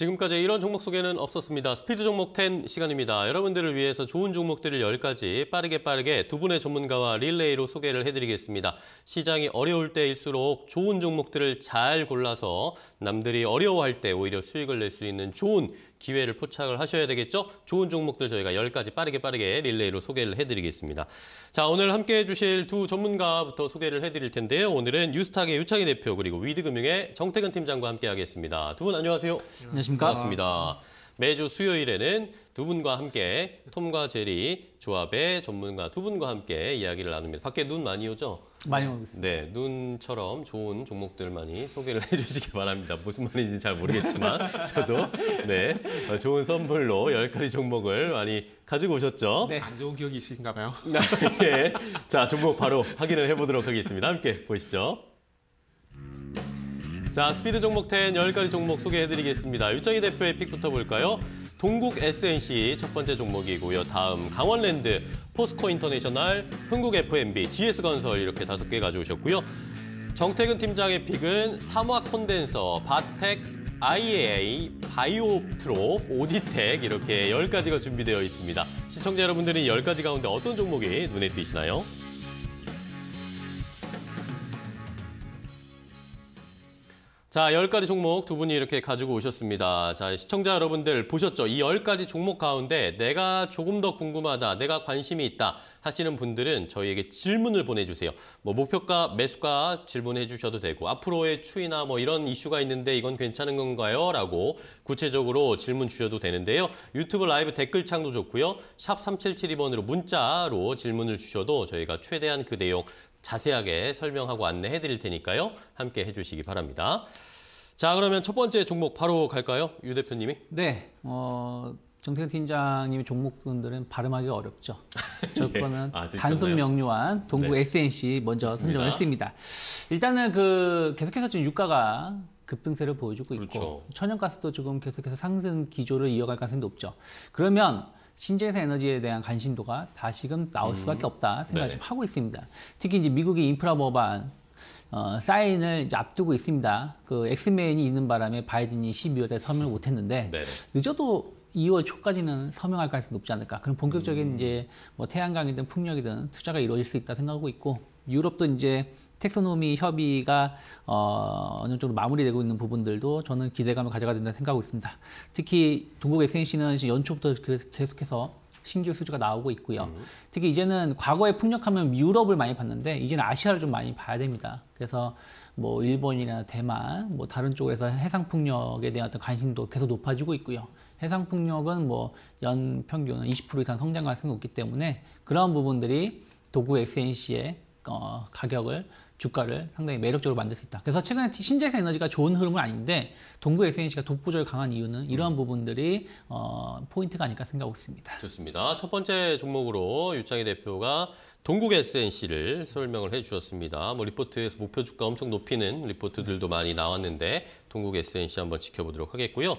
지금까지 이런 종목 소개는 없었습니다. 스피드 종목 10 시간입니다. 여러분들을 위해서 좋은 종목들을 10가지 빠르게 빠르게 두 분의 전문가와 릴레이로 소개를 해드리겠습니다. 시장이 어려울 때일수록 좋은 종목들을 잘 골라서 남들이 어려워할 때 오히려 수익을 낼 수 있는 좋은 기회를 포착을 하셔야 되겠죠. 좋은 종목들 저희가 10가지 빠르게 빠르게 릴레이로 소개를 해드리겠습니다. 자, 오늘 함께해 주실 두 전문가부터 소개를 해드릴 텐데요. 오늘은 뉴스탁의 유창희 대표 그리고 위드금융의 정태근 팀장과 함께하겠습니다. 두 분 안녕하세요. 안녕하십니까. 반갑습니다. 매주 수요일에는 두 분과 함께 톰과 제리 조합의 전문가 두 분과 함께 이야기를 나눕니다. 밖에 눈 많이 오죠? 많이 오고 있습니다. 네, 눈처럼 좋은 종목들 만이 소개를 해주시기 바랍니다. 무슨 말인지 잘 모르겠지만 저도 네 좋은 선물로 열 가지 종목을 많이 가지고 오셨죠. 네. 안 좋은 기억이 있으신가 봐요. 예. 자, 종목 바로 확인을 해보도록 하겠습니다. 함께 보시죠. 자, 스피드 종목 10 10가지 종목 소개해드리겠습니다. 유정희 대표의 픽부터 볼까요? 동국 SNC 첫 번째 종목이고요. 다음 강원랜드, 포스코 인터내셔널, 흥국 F&B, GS건설 이렇게 다섯 개 가져오셨고요. 정태근 팀장의 픽은 삼화 콘덴서, 바텍, IAA, 바이오트롭, 오디텍 이렇게 열가지가 준비되어 있습니다. 시청자 여러분들은 열가지 가운데 어떤 종목이 눈에 띄시나요? 자, 10가지 종목 두 분이 이렇게 가지고 오셨습니다. 자, 시청자 여러분들 보셨죠? 이 10가지 종목 가운데 내가 조금 더 궁금하다, 내가 관심이 있다 하시는 분들은 저희에게 질문을 보내주세요. 뭐 목표가, 매수가 질문해 주셔도 되고 앞으로의 추이나 뭐 이런 이슈가 있는데 이건 괜찮은 건가요? 라고 구체적으로 질문 주셔도 되는데요. 유튜브 라이브 댓글창도 좋고요. 샵 3772번으로 문자로 질문을 주셔도 저희가 최대한 그 내용 자세하게 설명하고 안내해 드릴 테니까요. 함께 해주시기 바랍니다. 자, 그러면 첫 번째 종목 바로 갈까요? 유 대표님이? 네. 어... 정태근 팀장님이 종목분들은 발음하기 어렵죠. 저 예. 거는 예. 아, 단순 명료한 동구 네. SNC 먼저 선정을 했습니다. 일단은 그 계속해서 지금 유가가 급등세를 보여주고 그렇죠. 있고 천연가스도 지금 계속해서 상승 기조를 이어갈 가능성이 높죠. 그러면 신재생 에너지에 대한 관심도가 다시금 나올 음. 수밖에 없다 생각을 네. 하고 있습니다. 특히 이제 미국의 인프라 법안 어, 사인을 이제 앞두고 있습니다. 그 엑스맨이 있는 바람에 바이든이 12월에 서명을 음. 못했는데 네. 늦어도 2월 초까지는 서명할 가능성이 높지 않을까. 그럼 본격적인 음. 이제 뭐 태양광이든 풍력이든 투자가 이루어질 수 있다 생각하고 있고 유럽도 이제 텍스노미 협의가 어, 어느 정도 마무리되고 있는 부분들도 저는 기대감을 가져가야 된다 고 생각하고 있습니다. 특히 동국 SNC는 연초부터 그 계속해서 신규 수주가 나오고 있고요. 음. 특히 이제는 과거에 풍력하면 유럽을 많이 봤는데 이제는 아시아를 좀 많이 봐야 됩니다. 그래서 뭐 일본이나 대만, 뭐 다른 쪽에서 해상 풍력에 대한 어떤 관심도 계속 높아지고 있고요. 해상 풍력은 뭐연 평균 20% 이상 성장할 수는 없기 때문에 그런 부분들이 도구 SNC의 어, 가격을 주가를 상당히 매력적으로 만들 수 있다. 그래서 최근에 신재생 에너지가 좋은 흐름은 아닌데 동구 SNC가 독보적으로 강한 이유는 이러한 부분들이 어, 포인트가 아닐까 생각하고 있습니다. 좋습니다. 첫 번째 종목으로 유창희 대표가 동국 SNC를 설명을 해주셨습니다. 뭐 리포트에서 목표 주가 엄청 높이는 리포트들도 많이 나왔는데 동국 SNC 한번 지켜보도록 하겠고요.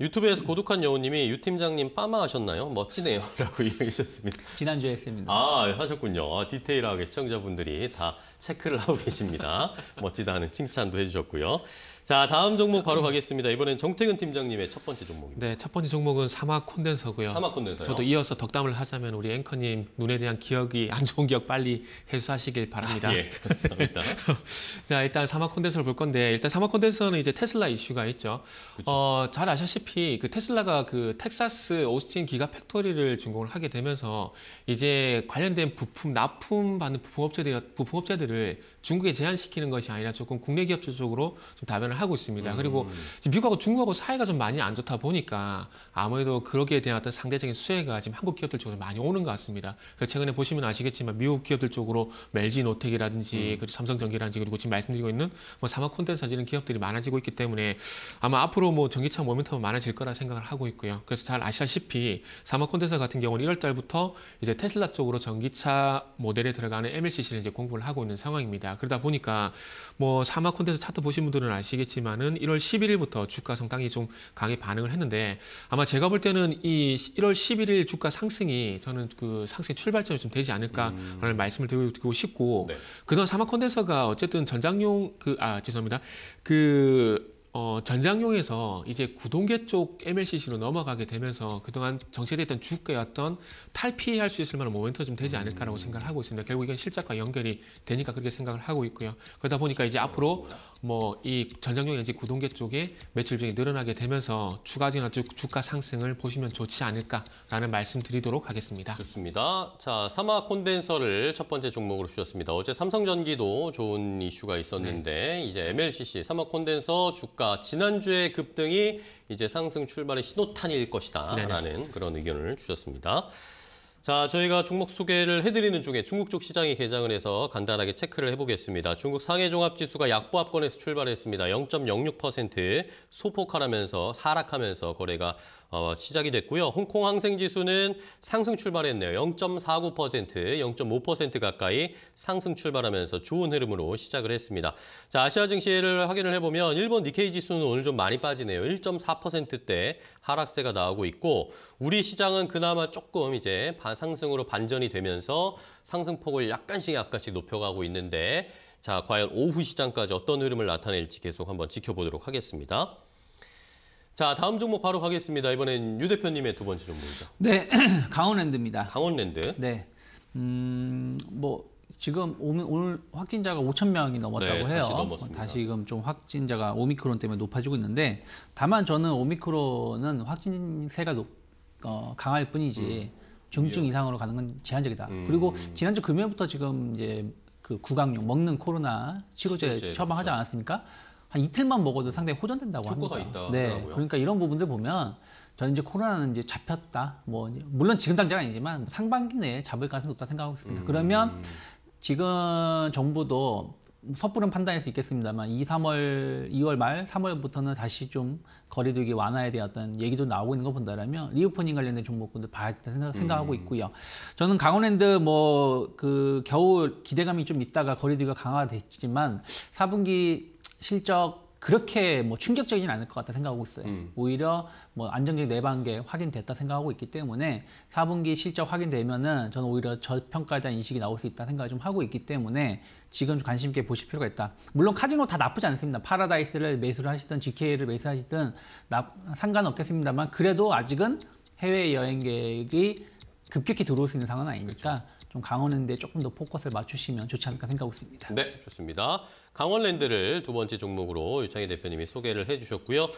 유튜브에서 고독한 여우님이 유 팀장님 빠마하셨나요? 멋지네요. 라고 이야기하셨습니다. 지난주에 했습니다. 아, 하셨군요. 아, 디테일하게 시청자분들이 다 체크를 하고 계십니다. 멋지다는 칭찬도 해주셨고요. 자, 다음 종목 바로 가겠습니다. 이번엔 정태근 팀장님의 첫 번째 종목입니다. 네, 첫 번째 종목은 사막 콘덴서고요. 사막 콘덴서요. 저도 이어서 덕담을 하자면 우리 앵커님 눈에 대한 기억이 안 좋은 기억 빨리 해소하시길 바랍니다. 아, 예, 감사합니다. 자, 일단 사막 콘덴서를 볼 건데 일단 사막 콘덴서는 이제 테슬라 이슈가 있죠. 어, 잘 아시다시피 그 테슬라가 그 텍사스 오스틴 기가 팩토리를 준공을 하게 되면서 이제 관련된 부품 납품 받는 부품업체들 부품업체들을 중국에 제한시키는 것이 아니라 조금 국내 기업체 쪽으로 좀 다변을 발을 하고 있습니다. 음. 그리고 미국하고 중국하고 사이가 좀 많이 안 좋다 보니까 아무래도 그러기에 대한 어떤 상대적인 수혜가 지금 한국 기업들 쪽으로 많이 오는 것 같습니다. 그래서 최근에 보시면 아시겠지만 미국 기업들 쪽으로 멜 g 노텍이라든지 음. 그리고 삼성전기라든지 그리고 지금 말씀드리고 있는 뭐 사막 콘덴서 이런 기업들이 많아지고 있기 때문에 아마 앞으로 뭐 전기차 모멘텀은 많아질 거라 생각을 하고 있고요. 그래서 잘 아시다시피 사막 콘텐츠 같은 경우는 1월 달부터 이제 테슬라 쪽으로 전기차 모델에 들어가는 MLCC를 이제 공부를 하고 있는 상황입니다. 그러다 보니까 뭐 사막 콘텐츠 차트 보신 분들은 아시겠지만 보시겠지만은 1월 11일부터 주가 상당히 좀 강하게 반응을 했는데 아마 제가 볼 때는 이 1월 11일 주가 상승이 저는 그 상승 출발점이 좀 되지 않을까라는 음. 말씀을 드리고 싶고 네. 그동안 사막 컨덴서가 어쨌든 전장용 그 아 죄송합니다 그 어, 전장용에서 이제 구동계 쪽 MLCC로 넘어가게 되면서 그동안 정체됐던 주가였던 탈피할 수 있을 만한 모멘터 좀 되지 않을까라고 음. 생각을 하고 있습니다. 결국 이건 실적과 연결이 되니까 그렇게 생각을 하고 있고요. 그러다 보니까 이제 앞으로 뭐 이 전장용 에너지 구동계 쪽에 매출비중이 늘어나게 되면서 추가적인 아주 주가 상승을 보시면 좋지 않을까라는 말씀 드리도록 하겠습니다. 좋습니다. 자, 사마 콘덴서를 첫 번째 종목으로 주셨습니다. 어제 삼성전기도 좋은 이슈가 있었는데 네. 이제 MLCC 사마 콘덴서 주가 주가 그러니까 지난주의 급등이 이제 상승 출발의 신호탄일 것이다라는 그런 의견을 주셨습니다. 자, 저희가 종목 소개를 해드리는 중에 중국 쪽 시장이 개장을 해서 간단하게 체크를 해보겠습니다. 중국 상해 종합지수가 약보합권에서 출발했습니다. 0.06% 소폭하면서 하락하면서 거래가 어, 시작이 됐고요. 홍콩 항생지수는 상승 출발했네요. 0.49%, 0.5% 가까이 상승 출발하면서 좋은 흐름으로 시작을 했습니다. 자, 아시아 증시를 확인을 해보면 일본 니케이 지수는 오늘 좀 많이 빠지네요. 1.4%대 하락세가 나오고 있고 우리 시장은 그나마 조금 이제 상승으로 반전이 되면서 상승폭을 약간씩 약간씩 높여가고 있는데 자 과연 오후 시장까지 어떤 흐름을 나타낼지 계속 한번 지켜보도록 하겠습니다. 자, 다음 종목 바로 가겠습니다. 이번엔 유 대표님의 두 번째 종목입니다 네, 강원랜드입니다. 강원랜드. 네. 음, 뭐 지금 오늘 확진자가 5천 명이 넘었다고 네, 해요. 다시 넘었습니다. 다시금 좀 확진자가 오미크론 때문에 높아지고 있는데 다만 저는 오미크론은 확진세가 높, 어, 강할 뿐이지 음. 중증 이상으로 가는 건 제한적이다. 음. 그리고 지난주 금요일부터 지금 이제 그 구강용 먹는 코로나 치료제 처방하지 그렇죠. 않았습니까? 한 이틀만 먹어도 상당히 호전된다고 효과가 합니다. 있다. 네, 하더라고요. 그러니까 이런 부분들 보면 저는 이제 코로나는 이제 잡혔다. 뭐 물론 지금 당장 아니지만 뭐 상반기 내에 잡을 가능성이 높다 생각하고 있습니다. 음. 그러면 지금 정부도 섣부른 판단일 수 있겠습니다만 2, 3월, 2월 말, 3월부터는 다시 좀 거리두기 완화에 대한 어떤 얘기도 나오고 있는 거 본다라면 리오프닝 관련된 종목군들 봐야 된다 생각, 생각하고 음. 있고요. 저는 강원랜드 뭐 그 겨울 기대감이 좀 있다가 거리두기가 강화됐지만 4분기 실적 그렇게 뭐 충격적이진 않을 것 같다 생각하고 있어요. 음. 오히려 뭐 안정적 내반계 확인됐다 생각하고 있기 때문에 4분기 실적 확인되면은 저는 오히려 저평가에 대한 인식이 나올 수 있다 생각을 좀 하고 있기 때문에 지금 좀 관심 있게 보실 필요가 있다. 물론 카지노 다 나쁘지 않습니다. 파라다이스를 매수를 하시든 GK를 매수하시든 나, 상관없겠습니다만 그래도 아직은 해외 여행객이 급격히 들어올 수 있는 상황은 아니니까 그렇죠. 좀 강원랜드에 조금 더 포커스를 맞추시면 좋지 않을까 생각하고 있습니다. 네, 좋습니다. 강원랜드를 두 번째 종목으로 유창희 대표님이 소개를 해주셨고요.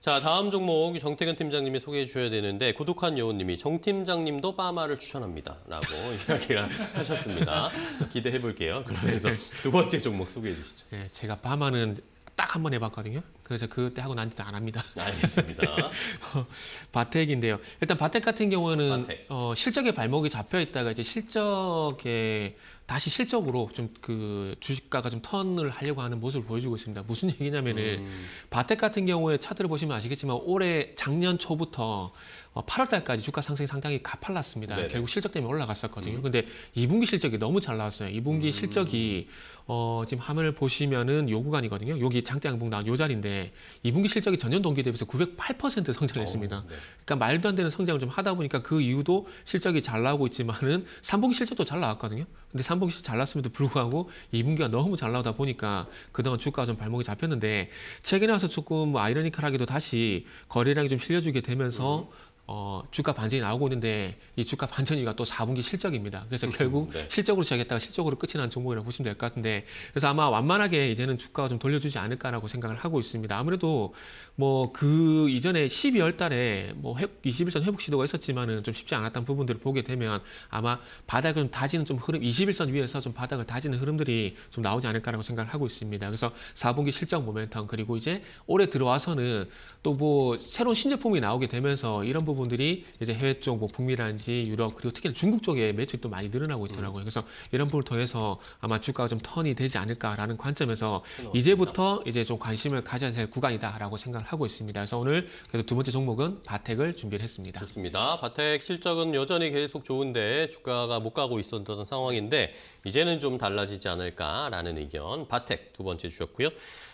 자, 다음 종목 정태근 팀장님이 소개해 주셔야 되는데 고독한 요원님이정 팀장님도 빠마를 추천합니다. 라고 이야기를 하셨습니다. 기대해 볼게요. 그러면서 네. 두 번째 종목 소개해 주시죠. 네, 제가 빠마는 딱한번 해봤거든요. 그래서 그때 하고 난지도 안 합니다. 알겠습니다. 어, 바텍인데요. 일단 바텍 같은 경우는 바텍. 어, 실적에 발목이 잡혀 있다가 이제 실적에 다시 실적으로 좀 그 주식가가 좀 턴을 하려고 하는 모습을 보여주고 있습니다. 무슨 얘기냐면은 음. 바텍 같은 경우에 차트를 보시면 아시겠지만 올해 작년 초부터 8월 어, 달까지 주가 상승이 상당히 가팔랐습니다. 네네. 결국 실적 때문에 올라갔었거든요. 음. 근데 2분기 실적이 너무 잘 나왔어요. 2분기 음. 실적이 어, 지금 화면을 보시면은 요 구간이거든요. 여기 장대 양봉 나온 요 자리인데 2분기 실적이 전년 동기 대비해서 908% 성장했습니다. 어, 네. 그러니까 말도 안 되는 성장을 좀 하다 보니까 그 이유도 실적이 잘 나오고 있지만은 3분기 실적도 잘 나왔거든요. 근데 3분기 실적 잘 나왔음에도 불구하고 2분기가 너무 잘 나오다 보니까 그동안 주가가 좀 발목이 잡혔는데 최근에 와서 조금 뭐 아이러니컬하게도 다시 거래량이 좀 실려주게 되면서 음. 어, 주가 반전이 나오고 있는데 이 주가 반전이가 또 4분기 실적입니다. 그래서 음, 결국 네. 실적으로 시작했다가 실적으로 끝이 난 종목이라고 보시면 될 것 같은데 때문에 그래서 아마 완만하게 이제는 주가가 좀 돌려주지 않을까라고 생각을 하고 있습니다. 아무래도 뭐 그 이전에 12월 달에 뭐 21선 회복 시도가 있었지만은 좀 쉽지 않았던 부분들을 보게 되면 아마 바닥은 다지는 좀 흐름 21선 위에서 좀 바닥을 다지는 흐름들이 좀 나오지 않을까라고 생각을 하고 있습니다. 그래서 4분기 실적 모멘텀 그리고 이제 올해 들어와서는 또 뭐 새로운 신제품이 나오게 되면서 이런 부분들이 이제 해외 쪽 뭐 북미라든지 유럽 그리고 특히 나 중국 쪽에 매출이 또 많이 늘어나고 있더라고요. 그래서 이런 부분을 통해서 아마 주가가 좀 턴. 선이 되지 않을까라는 관점에서 그렇죠. 그렇죠. 이제부터 이제 좀 관심을 가져야 될 구간이다라고 생각을 하고 있습니다. 그래서 오늘 그래서 두 번째 종목은 바텍을 준비를 했습니다. 좋습니다. 바텍 실적은 여전히 계속 좋은데 주가가 못 가고 있었던 상황인데 이제는 좀 달라지지 않을까라는 의견 바텍 두 번째 주셨고요.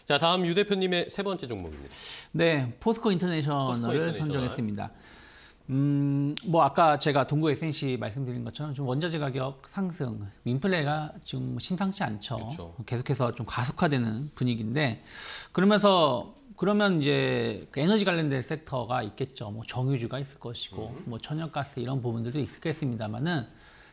자 다음 유 대표님의 세 번째 종목입니다. 네, 포스코 인터내셔널을 포스코 인터내셔널. 선정했습니다. 음, 뭐 아까 제가 동구 SNC 말씀드린 것처럼 좀 원자재 가격 상승, 인플레가 지금 심상치 않죠. 그쵸. 계속해서 좀 가속화되는 분위기인데 그러면서 그러면 이제 그 에너지 관련된 섹터가 있겠죠. 뭐 정유주가 있을 것이고 음. 뭐 천연가스 이런 부분들도 있겠습니다만은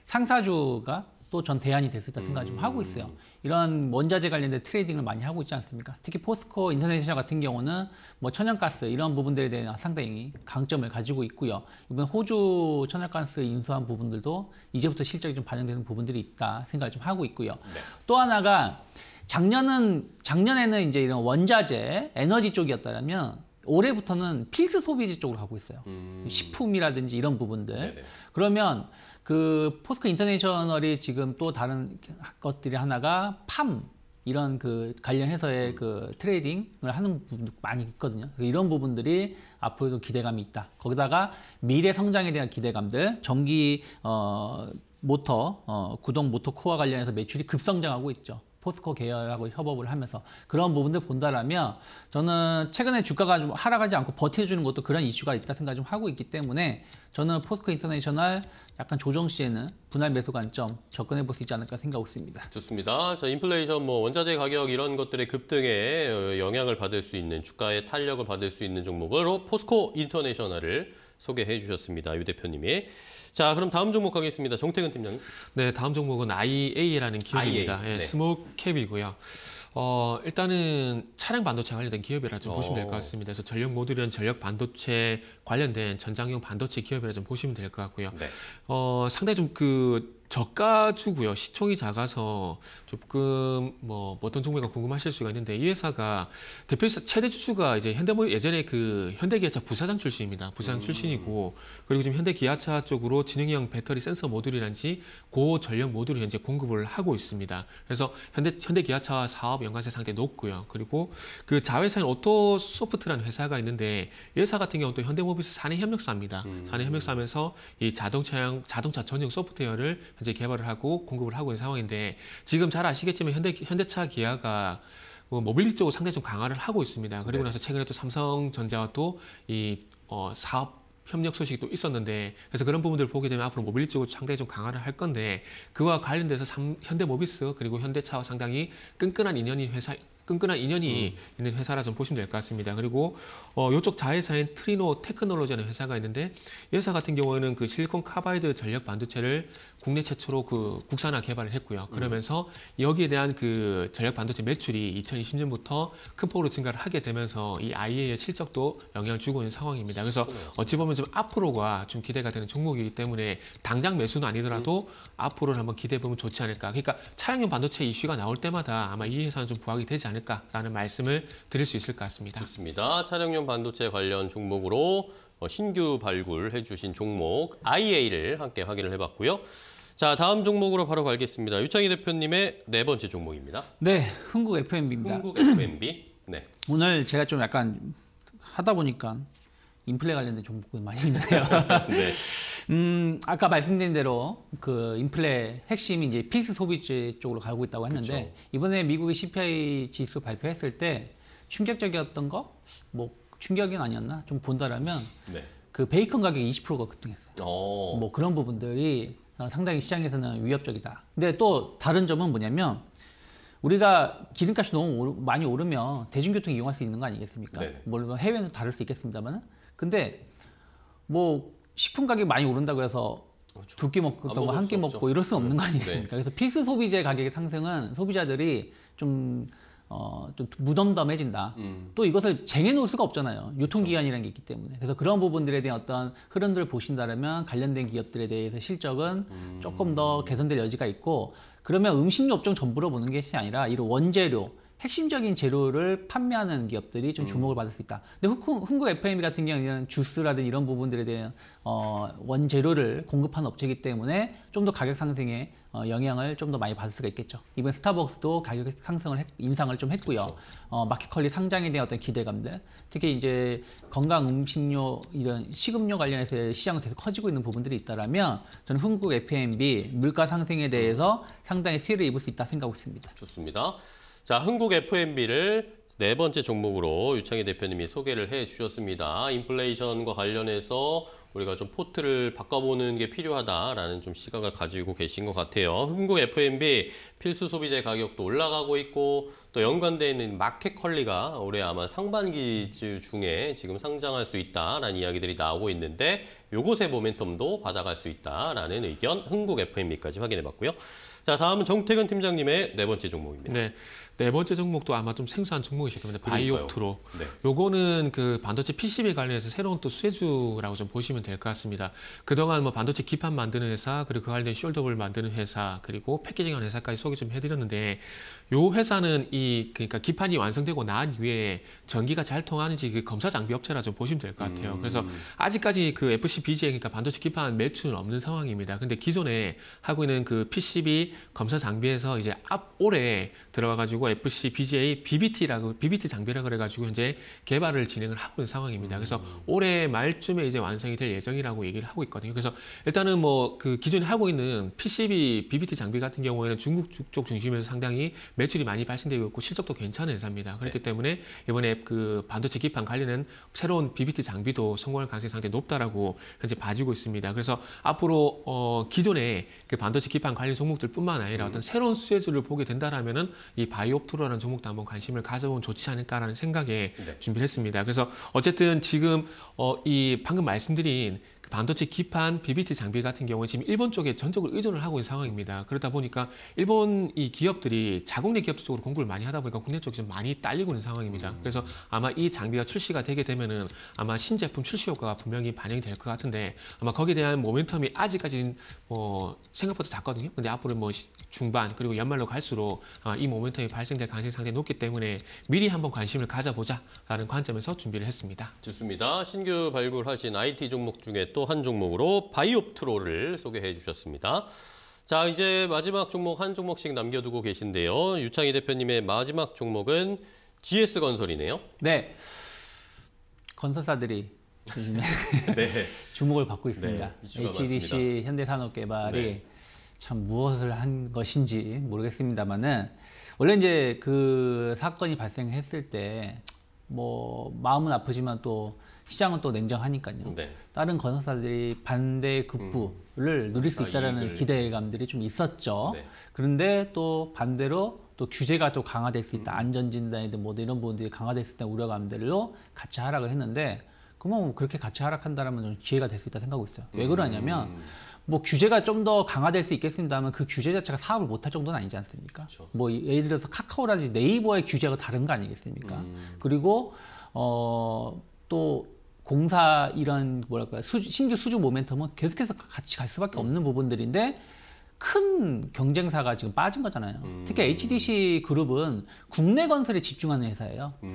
상사주가 또전 대안이 됐을 때생각좀 하고 있어요. 음. 이런 원자재 관련된 트레이딩을 많이 하고 있지 않습니까? 특히 포스코 인터내셔널 같은 경우는 뭐 천연가스 이런 부분들에 대한 상당히 강점을 가지고 있고요. 이번 호주 천연가스 인수한 부분들도 이제부터 실적이 좀 반영되는 부분들이 있다 생각을 좀 하고 있고요. 네. 또 하나가 작년은 작년에는 이제 이런 원자재, 에너지 쪽이었다면 올해부터는 필수 소비재 쪽으로 가고 있어요. 음... 식품이라든지 이런 부분들. 네네. 그러면 그 포스코 인터내셔널이 지금 또 다른 것들이 하나가 팜 이런 그 관련 해서의 그 트레이딩을 하는 부분도 많이 있거든요. 이런 부분들이 앞으로도 기대감이 있다. 거기다가 미래 성장에 대한 기대감들, 전기 어 모터, 어 구동 모터 코어 관련해서 매출이 급성장하고 있죠. 포스코 계열하고 협업을 하면서 그런 부분들 본다라면 저는 최근에 주가가 좀 하락하지 않고 버텨주는 것도 그런 이슈가 있다 생각 좀 하고 있기 때문에 저는 포스코 인터내셔널 약간 조정 시에는 분할 매수 관점 접근해 볼 수 있지 않을까 생각하고 있습니다. 좋습니다. 자, 인플레이션, 뭐 원자재 가격 이런 것들의 급등에 어, 영향을 받을 수 있는 주가의 탄력을 받을 수 있는 종목으로 포스코 인터내셔널을 소개해 주셨습니다. 유 대표님이. 자, 그럼 다음 종목 가겠습니다. 정태근 팀장님. 네, 다음 종목은 IA라는 기업입니다. IA, 예, 네. 네. 스모캡이고요. 어, 일단은 차량 반도체 관련된 기업이라 좀 보시면 될것 어. 같습니다. 그래서 전력 모듈은 이 전력 반도체 관련된 전장용 반도체 기업이라 좀 보시면 될 것 같고요. 네. 어, 상당히 좀그 저가주고요. 시총이 작아서 조금 뭐, 뭐 어떤 종목가 궁금하실 수가 있는데 이 회사가 대표이사 최대 주주가 이제 현대모 예전에 그 현대기아차 부사장 출신입니다. 부사장 음. 출신이고 그리고 지금 현대기아차 쪽으로 지능형 배터리 센서 모듈이란지 고전력 모듈을 현재 공급을 하고 있습니다. 그래서 현대 현대기아차 사업 연관성 상태 높고요. 그리고 그 자회사인 오토소프트라는 회사가 있는데 이 회사 같은 경우도 현대모비스 산해 협력사입니다. 산해 음. 협력사면서 이 자동차형 자동차 전용 소프트웨어를 현재 개발을 하고 공급을 하고 있는 상황인데 지금 잘 아시겠지만 현대 현대차 기아가 뭐 모빌리티 쪽으로 상당히 좀 강화를 하고 있습니다. 그리고 네. 나서 최근에 또 삼성전자와 또이 어, 사업 협력 소식이 또 있었는데 그래서 그런 부분들을 보게 되면 앞으로 모빌리티 쪽으로 상당히 좀 강화를 할 건데 그와 관련돼서 삼, 현대모비스 그리고 현대차와 상당히 끈끈한 인연이 회사 끈끈한 인연이 음. 있는 회사라 좀 보시면 될 것 같습니다. 그리고 어, 요쪽 자회사인 트리노 테크놀로지라는 회사가 있는데 이 회사 같은 경우에는 그 실리콘 카바이드 전력 반도체를 국내 최초로 그 국산화 개발을 했고요. 음. 그러면서 음. 여기에 대한 그 전력 반도체 매출이 2020년부터 큰 폭으로 증가를 하게 되면서 이 IA의 실적도 영향을 주고 있는 상황입니다. 그래서 어찌 보면 좀 앞으로가 좀 기대가 되는 종목이기 때문에 당장 매수는 아니더라도 음. 앞으로를 한번 기대해 보면 좋지 않을까. 그러니까 차량용 반도체 이슈가 나올 때마다 아마 이 회사는 좀 부각이 되지 않을까. 않을까라는 말씀을 드릴 수 있을 것 같습니다. 좋습니다. 차량용 반도체 관련 종목으로 어, 신규 발굴해 주신 종목 IA를 함께 확인을 해봤고요. 자, 다음 종목으로 바로 가겠습니다. 유창희 대표님의 네 번째 종목입니다. 네, 흥국 FMB입니다. 흥국 FMB. 네. 오늘 제가 좀 약간 하다 보니까 인플레 관련된 종목이 많이 있는요 네. 음, 아까 말씀드린 대로 그 인플레 핵심이 이제 필수 소비재 쪽으로 가고 있다고 했는데 그쵸. 이번에 미국의 CPI 지수 발표했을 때 충격적이었던 거, 뭐충격이 아니었나 좀 본다라면 네. 그 베이컨 가격이 20%가 급등했어요. 오. 어. 뭐 그런 부분들이 어, 상당히 시장에서는 위협적이다. 근데 또 다른 점은 뭐냐면 우리가 기름값이 너무 오르, 많이 오르면 대중교통 이용할 수 있는 거 아니겠습니까? 네 물론 해외는 다를 수 있겠습니다만 근데 뭐 식품 가격이 많이 오른다고 해서 그렇죠. 두끼 먹고 뭐한끼 먹고 이럴 수는 없는 거 네. 아니겠습니까? 네. 그래서 필수 소비재 가격의 상승은 소비자들이 좀 어, 좀 무덤덤해진다. 음. 또 이것을 쟁여놓을 수가 없잖아요. 유통기한이라는 그렇죠. 게 있기 때문에. 그래서 그런 부분들에 대한 어떤 흐름들을 보신다면 관련된 기업들에 대해서 실적은 음. 조금 더 개선될 여지가 있고 그러면 음식료 업종 전부로 보는 것이 아니라 이런 원재료, 핵심적인 재료를 판매하는 기업들이 좀 음. 주목을 받을 수 있다. 근데 훈구 FM이 같은 경우에는 주스라든 이런 부분들에 대한 어, 원재료를 공급하는 업체이기 때문에 좀 더 가격 상승에 어, 영향을 좀 더 많이 받을 수가 있겠죠. 이번 스타벅스도 가격 상승을 했, 인상을 좀 했고요. 그렇죠. 어, 마켓컬리 상장에 대한 어떤 기대감들, 특히 이제 건강 음식료 이런 식음료 관련해서 시장은 계속 커지고 있는 부분들이 있다라면 저는 흥국 F&B m 물가 상승에 대해서 음. 상당히 수혜를 입을 수 있다 생각하고 있습니다. 좋습니다. 자, 흥국 F&B를 네 번째 종목으로 유창희 대표님이 소개를 해 주셨습니다. 인플레이션과 관련해서 우리가 좀 포트를 바꿔보는 게 필요하다라는 좀 시각을 가지고 계신 것 같아요. 흥국 F&B 필수 소비재 가격도 올라가고 있고 또 연관되어 있는 마켓컬리가 올해 아마 상반기 중에 지금 상장할 수 있다라는 이야기들이 나오고 있는데 요것의 모멘텀도 받아갈 수 있다라는 의견 흥국 F&B까지 확인해봤고요. 자 다음은 정태근 팀장님의 네 번째 종목입니다. 네. 네 번째 종목도 아마 좀 생소한 종목이실 겁니다. 바이오트로. 네. 요거는 그 반도체 PCB 관련해서 새로운 또 쇠주라고 좀 보시면 될 것 같습니다. 그동안 뭐 반도체 기판 만드는 회사, 그리고 그 관련 된 숄더블 만드는 회사, 그리고 패키징한 회사까지 소개 좀 해드렸는데 요 회사는 이그니까 기판이 완성되고 난이 후에 전기가 잘 통하는지 그 검사 장비 업체라 좀 보시면 될 것 같아요. 음. 그래서 아직까지 그 FC b g 그니까 반도체 기판 매출은 없는 상황입니다. 근데 기존에 하고 있는 그 PCB 검사 장비에서 이제 앞 올해 들어가 가지고 대한 FC BJ BBT라고 BBT 장비라 그래가지고 현재 개발을 진행을 하고 있는 상황입니다. 그래서 올해 말쯤에 이제 완성이 될 예정이라고 얘기를 하고 있거든요. 그래서 일단은 뭐 그 기존에 하고 있는 PCB BBT 장비 같은 경우에는 중국 쪽 중심에서 상당히 매출이 많이 발생되고 있고 실적도 괜찮은 회사입니다. 그렇기 네. 때문에 이번에 그 반도체 기판 관련된 새로운 BBT 장비도 성공할 가능성이 상당히 높다라고 현재 봐지고 있습니다. 그래서 앞으로 어기존에그 반도체 기판 관련 종목들뿐만 아니라 음. 어떤 새로운 수혜주를 보게 된다라면은 이 바이오 옵트로라는 종목도 한번 관심을 가져보면 좋지 않을까라는 생각에 네. 준비를 했습니다. 그래서 어쨌든 지금 어, 이 방금 말씀드린 반도체 기판 BBT 장비 같은 경우는 지금 일본 쪽에 전적으로 의존을 하고 있는 상황입니다. 그러다 보니까 일본 이 기업들이 자국 내 기업 쪽으로 공급을 많이 하다 보니까 국내 쪽이 좀 많이 딸리고 있는 상황입니다. 음. 그래서 아마 이 장비가 출시가 되게 되면은 아마 신제품 출시 효과가 분명히 반영이 될 것 같은데 아마 거기에 대한 모멘텀이 아직까지는 뭐 생각보다 작거든요. 근데 앞으로 뭐 중반 그리고 연말로 갈수록 아, 이 모멘텀이 발생될 가능성이 상당히 높기 때문에 미리 한번 관심을 가져보자라는 관점에서 준비를 했습니다. 좋습니다. 신규 발굴하신 IT 종목 중에 또 또한 종목으로 바이옵트로를 소개해 주셨습니다. 자, 이제 마지막 종목 한 종목씩 남겨두고 계신데요. 유창희 대표님의 마지막 종목은 GS건설이네요. 네. 건설사들이 네. 주목을 받고 있습니다. 네, HDC e 많습니다. 현대산업개발이 네. 참 무엇을 한 것인지 모르겠습니다만은 원래 이제 그 사건이 발생했을 때 뭐 마음은 아프지만 또 시장은 또 냉정하니까요. 네. 다른 건설사들이 반대 급부를 음. 누릴 수 아, 있다라는 이익을. 기대감들이 좀 있었죠. 네. 그런데 또 반대로 또 규제가 또 강화될 수 있다. 음. 안전진단이든 뭐든 이런 부분들이 강화될 수 있다는 우려감들로 같이 하락을 했는데 그러면 뭐 그렇게 같이 하락한다면 라좀 기회가 될 수 있다 생각하고 있어요. 왜 음. 그러냐면 뭐 규제가 좀 더 강화될 수 있겠습니다만 그 규제 자체가 사업을 못할 정도는 아니지 않습니까? 그렇죠. 뭐 예를 들어서 카카오라든지 네이버의 규제가 다른 거 아니겠습니까? 음. 그리고 어또 공사 이런 뭐랄까 수주, 신규 수주 모멘텀은 계속해서 같이 갈 수밖에 없는 부분들인데 큰 경쟁사가 지금 빠진 거잖아요. 음. 특히 HDC 그룹은 국내 건설에 집중하는 회사예요. 음.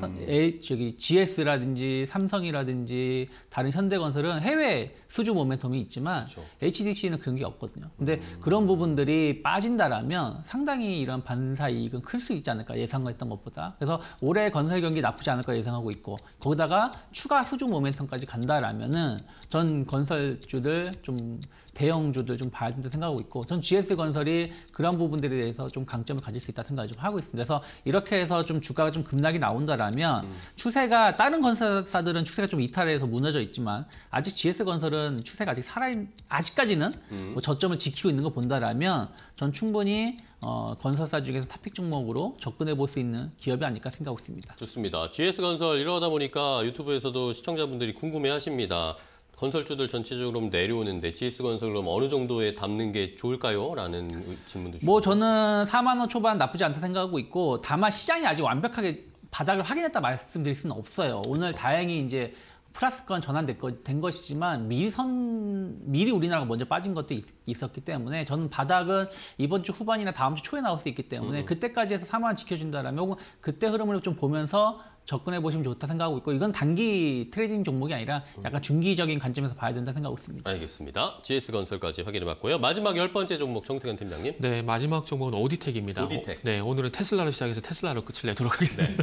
저기 GS라든지 삼성이라든지 다른 현대건설은 해외 수주 모멘텀이 있지만 그쵸. HDC는 그런 게 없거든요. 근데 음. 그런 부분들이 빠진다라면 상당히 이런 반사 이익은 클 수 있지 않을까 예상했던 것보다. 그래서 올해 건설 경기 나쁘지 않을까 예상하고 있고 거기다가 추가 수주 모멘텀까지 간다라면은 전 건설주들 좀 대형주들 좀 봐야 된다 생각하고 있고 전 GS GS 건설이 그런 부분들에 대해서 좀 강점을 가질 수 있다 생각을 좀 하고 있습니다. 그래서 이렇게 해서 좀 주가가 좀 급락이 나온다라면 음. 추세가 다른 건설사들은 추세가 좀 이탈해서 무너져 있지만 아직 GS 건설은 추세가 아직 살아 있, 아직까지는 음. 뭐 저점을 지키고 있는 거 본다라면 전 충분히 어, 건설사 중에서 탑픽 종목으로 접근해 볼 수 있는 기업이 아닐까 생각하고 있습니다. 좋습니다. GS 건설 이러다 보니까 유튜브에서도 시청자분들이 궁금해 하십니다. 건설주들 전체적으로 내려오는데 GS건설 그럼 어느 정도에 담는 게 좋을까요? 라는 질문도 주셨어뭐 저는 4만 원 초반 나쁘지 않다 생각하고 있고 다만 시장이 아직 완벽하게 바닥을 확인했다 말씀드릴 수는 없어요. 오늘 그렇 다행히 이제 플러스권 전환된 것이지만 미리 선 미리 우리나라가 먼저 빠진 것도 있, 었기 때문에 저는 바닥은 이번 주 후반이나 다음 주 초에 나올 수 있기 때문에 음. 그때까지 해서 4만 원 지켜준다라면 혹은 그때 흐름을 좀 보면서 접근해 보시면 좋다 생각하고 있고 이건 단기 트레이딩 종목이 아니라 약간 중기적인 관점에서 봐야 된다 생각하고 있습니다. 알겠습니다. GS 건설까지 확인해 봤고요. 마지막 열 번째 종목 정태근 팀장님. 네, 마지막 종목은 오디텍입니다. 오디텍. 네, 오늘은 테슬라로 시작해서 테슬라로 끝을 내도록 하겠습니다.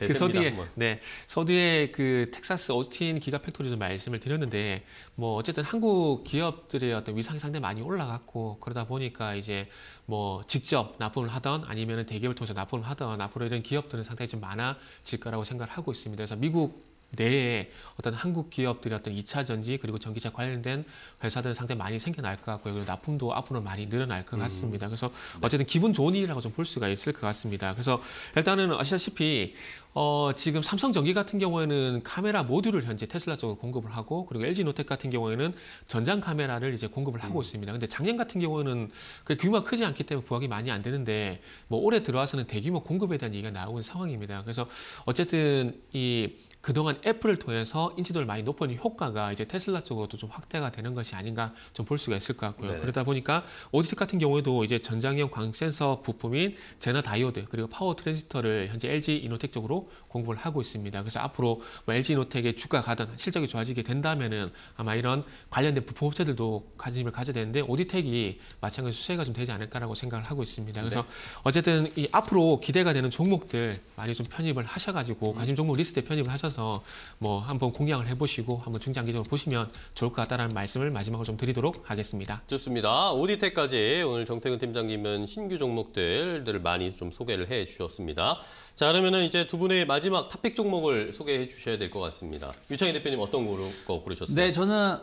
네. 그 서두에 한번. 뭐. 네, 서두에 그 텍사스 오스틴 기가 팩토리 좀 말씀을 드렸는데 뭐 어쨌든 한국 기업들의 어떤 위상이 상당히 많이 올라갔고 그러다 보니까 이제 뭐 직접 납품을 하던 아니면 대기업을 통해서 납품을 하던 앞으로 이런 기업들은 상당히 좀 많아질 거라고 생각을 하고 있습니다. 그래서 미국 내에 어떤 한국 기업들이 어떤 2차 전지 그리고 전기차 관련된 회사들은 상당히 많이 생겨날 것 같고요. 그리고 납품도 앞으로 많이 늘어날 것 음. 같습니다. 그래서 네. 어쨌든 기분 좋은 일이라고 좀 볼 수가 있을 것 같습니다. 그래서 일단은 아시다시피 어, 지금 삼성전기 같은 경우에는 카메라 모듈을 현재 테슬라 쪽으로 공급을 하고 그리고 LG노텍 같은 경우에는 전장 카메라를 이제 공급을 하고 음. 있습니다. 근데 작년 같은 경우는 에그 규모가 크지 않기 때문에 부각이 많이 안 되는데 뭐 올해 들어와서는 대규모 공급에 대한 얘기가 나오는 상황입니다. 그래서 어쨌든 이 그동안 애플을 통해서 인지도를 많이 높은 효과가 이제 테슬라 쪽으로도 좀 확대가 되는 것이 아닌가 좀 볼 수가 있을 것 같고요. 네네. 그러다 보니까 오디텍 같은 경우에도 이제 전장형 광 센서 부품인 제나 다이오드 그리고 파워 트랜지스터를 현재 LG 이노텍 쪽으로 공부를 하고 있습니다. 그래서 앞으로 뭐 LG노텍의 주가 가든 실적이 좋아지게 된다면은 아마 이런 관련된 부품 업체들도 관심을 가져야 되는데 오디텍이 마찬가지 로 수혜가 좀 되지 않을까라고 생각을 하고 있습니다. 그래서 네. 어쨌든 이 앞으로 기대가 되는 종목들 많이 좀 편입을 하셔가지고 음. 관심 종목 리스트에 편입을 하셔서 뭐 한번 공략을 해보시고 한번 중장기적으로 보시면 좋을 것같다는 말씀을 마지막으로 좀 드리도록 하겠습니다. 좋습니다. 오디텍까지 오늘 정태근 팀장님은 신규 종목들을 많이 좀 소개를 해주셨습니다. 자그러면 이제 두 분의 오늘 마지막 탑픽 종목을 소개해 주셔야 될 것 같습니다. 유창희 대표님 어떤 거 고르셨어요? 네, 저는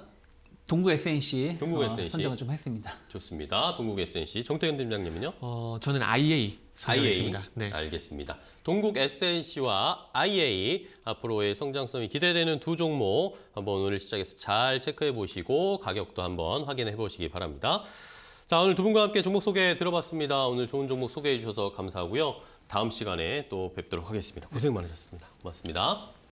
동국 SNC, 동국 SNC. 어, 선정을 좀 했습니다. 좋습니다. 동국 SNC 정태현 팀장님은요? 어, 저는 IA 선정했습니다. 네. 알겠습니다. 동국 SNC와 IA 앞으로의 성장성이 기대되는 두 종목 한번 오늘 시작해서 잘 체크해 보시고 가격도 한번 확인해 보시기 바랍니다. 자, 오늘 두 분과 함께 종목 소개 들어봤습니다. 오늘 좋은 종목 소개해 주셔서 감사하고요. 다음 시간에 또 뵙도록 하겠습니다. 고생 많으셨습니다. 고맙습니다.